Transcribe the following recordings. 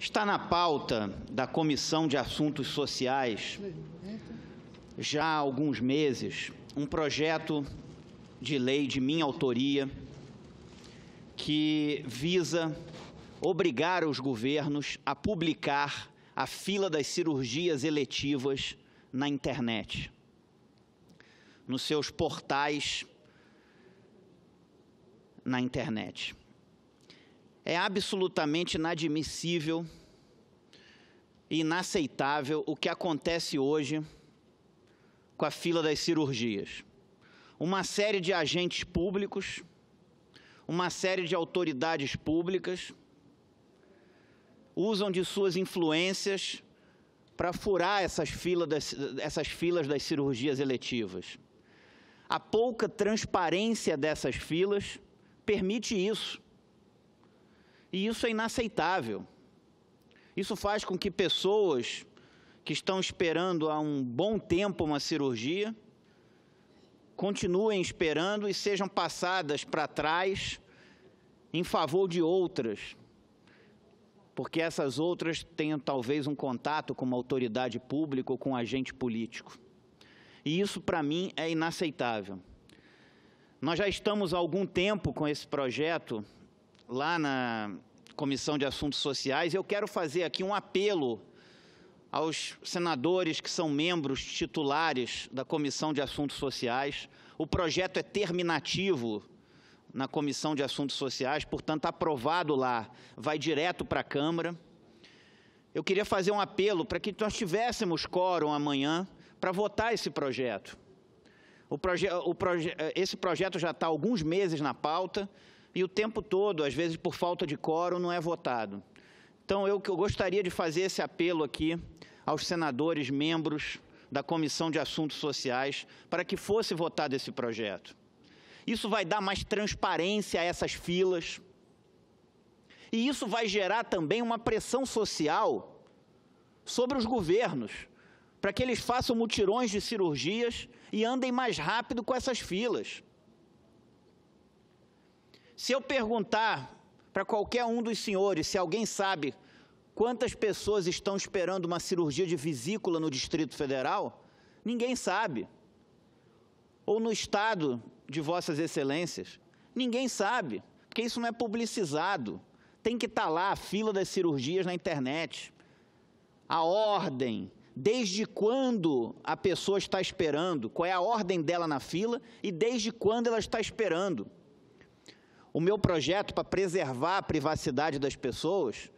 Está na pauta da Comissão de Assuntos Sociais, já há alguns meses, um projeto de lei de minha autoria que visa obrigar os governos a publicar a fila das cirurgias eletivas na internet, nos seus portais na internet. É absolutamente inadmissível e inaceitável o que acontece hoje com a fila das cirurgias. Uma série de agentes públicos, uma série de autoridades públicas usam de suas influências para furar essas, fila das, essas filas das cirurgias eletivas. A pouca transparência dessas filas permite isso. E isso é inaceitável. Isso faz com que pessoas que estão esperando há um bom tempo uma cirurgia continuem esperando e sejam passadas para trás em favor de outras, porque essas outras tenham talvez um contato com uma autoridade pública ou com um agente político. E isso, para mim, é inaceitável. Nós já estamos há algum tempo com esse projeto lá na, Comissão de Assuntos Sociais, eu quero fazer aqui um apelo aos senadores que são membros titulares da Comissão de Assuntos Sociais. O projeto é terminativo na Comissão de Assuntos Sociais, portanto, aprovado lá, vai direto para a Câmara. Eu queria fazer um apelo para que nós tivéssemos quórum amanhã para votar esse projeto. O proje o proje esse projeto já está há alguns meses na pauta e o tempo todo, às vezes por falta de quórum, não é votado. Então, eu, eu gostaria de fazer esse apelo aqui aos senadores, membros da Comissão de Assuntos Sociais, para que fosse votado esse projeto. Isso vai dar mais transparência a essas filas. E isso vai gerar também uma pressão social sobre os governos, para que eles façam mutirões de cirurgias e andem mais rápido com essas filas. Se eu perguntar para qualquer um dos senhores, se alguém sabe quantas pessoas estão esperando uma cirurgia de vesícula no Distrito Federal, ninguém sabe. Ou no estado de vossas excelências, ninguém sabe, porque isso não é publicizado. Tem que estar tá lá a fila das cirurgias na internet. A ordem, desde quando a pessoa está esperando, qual é a ordem dela na fila e desde quando ela está esperando o meu projeto para preservar a privacidade das pessoas,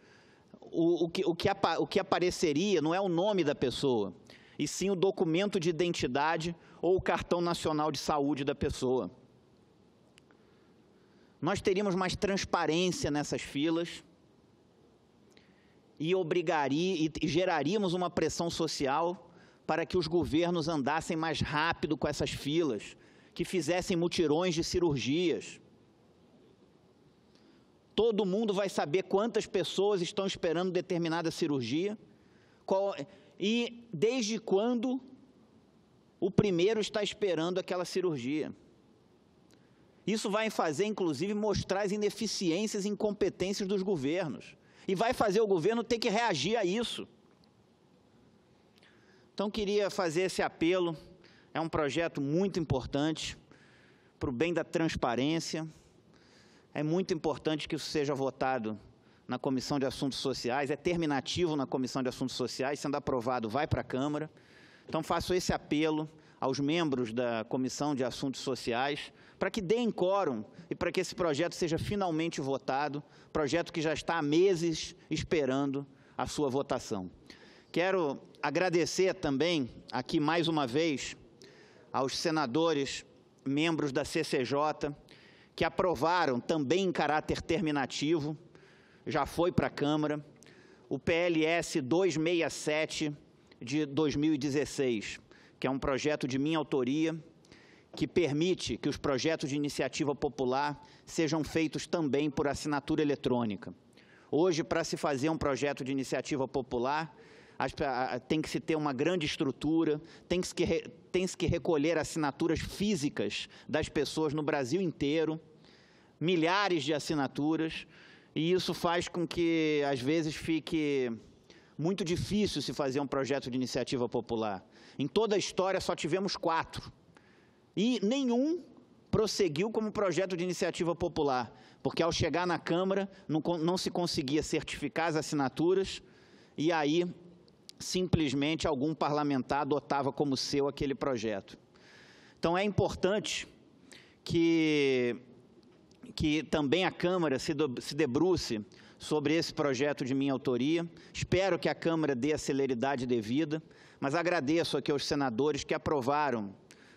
o, o, que, o, que apa, o que apareceria não é o nome da pessoa, e sim o documento de identidade ou o cartão nacional de saúde da pessoa. Nós teríamos mais transparência nessas filas e obrigaria e geraríamos uma pressão social para que os governos andassem mais rápido com essas filas, que fizessem mutirões de cirurgias Todo mundo vai saber quantas pessoas estão esperando determinada cirurgia. Qual, e desde quando o primeiro está esperando aquela cirurgia. Isso vai fazer, inclusive, mostrar as ineficiências e incompetências dos governos. E vai fazer o governo ter que reagir a isso. Então, queria fazer esse apelo. É um projeto muito importante para o bem da transparência, é muito importante que isso seja votado na Comissão de Assuntos Sociais, é terminativo na Comissão de Assuntos Sociais, sendo aprovado, vai para a Câmara. Então, faço esse apelo aos membros da Comissão de Assuntos Sociais para que deem quórum e para que esse projeto seja finalmente votado, projeto que já está há meses esperando a sua votação. Quero agradecer também aqui mais uma vez aos senadores, membros da CCJ, que aprovaram também em caráter terminativo, já foi para a Câmara, o PLS 267 de 2016, que é um projeto de minha autoria, que permite que os projetos de iniciativa popular sejam feitos também por assinatura eletrônica. Hoje, para se fazer um projeto de iniciativa popular, tem que se ter uma grande estrutura, tem que, se, tem que recolher assinaturas físicas das pessoas no Brasil inteiro, milhares de assinaturas, e isso faz com que, às vezes, fique muito difícil se fazer um projeto de iniciativa popular. Em toda a história só tivemos quatro. E nenhum prosseguiu como projeto de iniciativa popular, porque ao chegar na Câmara não, não se conseguia certificar as assinaturas e aí simplesmente algum parlamentar adotava como seu aquele projeto. Então é importante que, que também a Câmara se, do, se debruce sobre esse projeto de minha autoria. Espero que a Câmara dê a celeridade devida, mas agradeço aqui aos senadores que aprovaram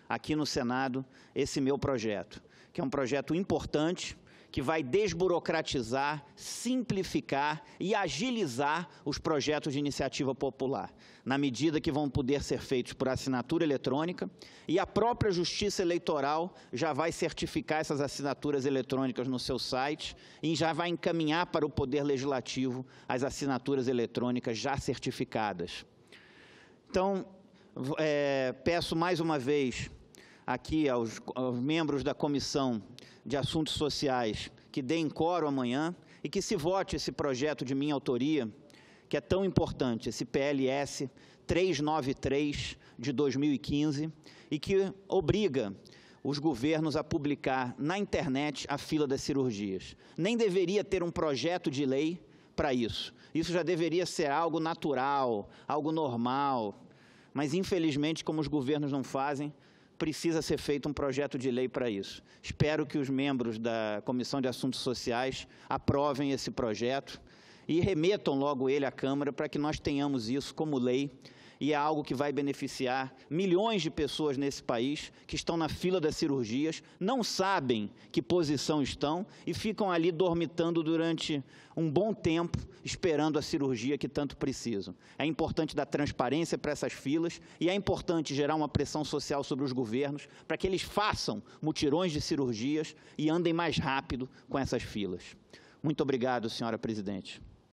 aqui no Senado esse meu projeto, que é um projeto importante, que vai desburocratizar, simplificar e agilizar os projetos de iniciativa popular, na medida que vão poder ser feitos por assinatura eletrônica e a própria Justiça Eleitoral já vai certificar essas assinaturas eletrônicas no seu site e já vai encaminhar para o Poder Legislativo as assinaturas eletrônicas já certificadas. Então, é, peço mais uma vez aqui aos, aos membros da Comissão de Assuntos Sociais que deem coro amanhã e que se vote esse projeto de minha autoria, que é tão importante, esse PLS 393 de 2015, e que obriga os governos a publicar na internet a fila das cirurgias. Nem deveria ter um projeto de lei para isso. Isso já deveria ser algo natural, algo normal. Mas, infelizmente, como os governos não fazem, precisa ser feito um projeto de lei para isso. Espero que os membros da Comissão de Assuntos Sociais aprovem esse projeto e remetam logo ele à Câmara para que nós tenhamos isso como lei e é algo que vai beneficiar milhões de pessoas nesse país que estão na fila das cirurgias, não sabem que posição estão e ficam ali dormitando durante um bom tempo esperando a cirurgia que tanto precisam. É importante dar transparência para essas filas e é importante gerar uma pressão social sobre os governos para que eles façam mutirões de cirurgias e andem mais rápido com essas filas. Muito obrigado, senhora presidente.